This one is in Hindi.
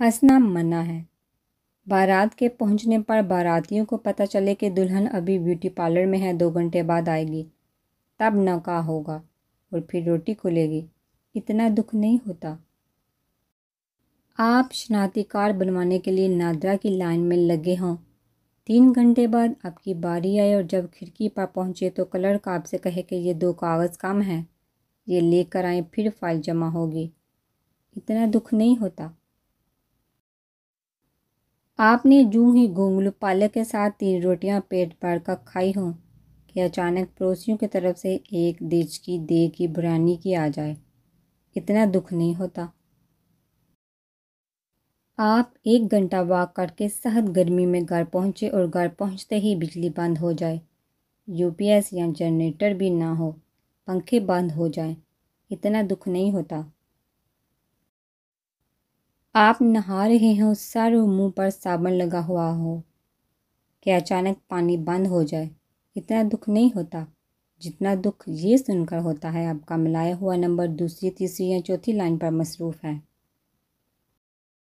हंसना मना है बारात के पहुंचने पर बारातियों को पता चले कि दुल्हन अभी ब्यूटी पार्लर में है दो घंटे बाद आएगी तब नका होगा और फिर रोटी खुलेगी इतना दुख नहीं होता आप शनाती कार्ड बनवाने के लिए नादरा की लाइन में लगे हों तीन घंटे बाद आपकी बारी आए और जब खिड़की पर पहुँचे तो क्लर्क आपसे कहे कि ये दो कागज़ कम हैं ये लेकर आए फिर फाइल जमा होगी इतना दुख नहीं होता आपने जूं ही घुंगलू पालक के साथ तीन रोटियां पेट भर कर खाई हों कि अचानक पड़ोसियों की तरफ से एक की दे की बुरानी की आ जाए इतना दुख नहीं होता आप एक घंटा वॉक करके सहद गर्मी में घर पहुंचे और घर पहुंचते ही बिजली बंद हो जाए यूपीएस या जनरेटर भी ना हो पंखे बंद हो जाए इतना दुख नहीं होता आप नहा रहे हो सर और मुंह पर साबुन लगा हुआ हो कि अचानक पानी बंद हो जाए इतना दुख नहीं होता जितना दुख ये सुनकर होता है आपका मिलाया हुआ नंबर दूसरी तीसरी या चौथी लाइन पर मसरूफ़ है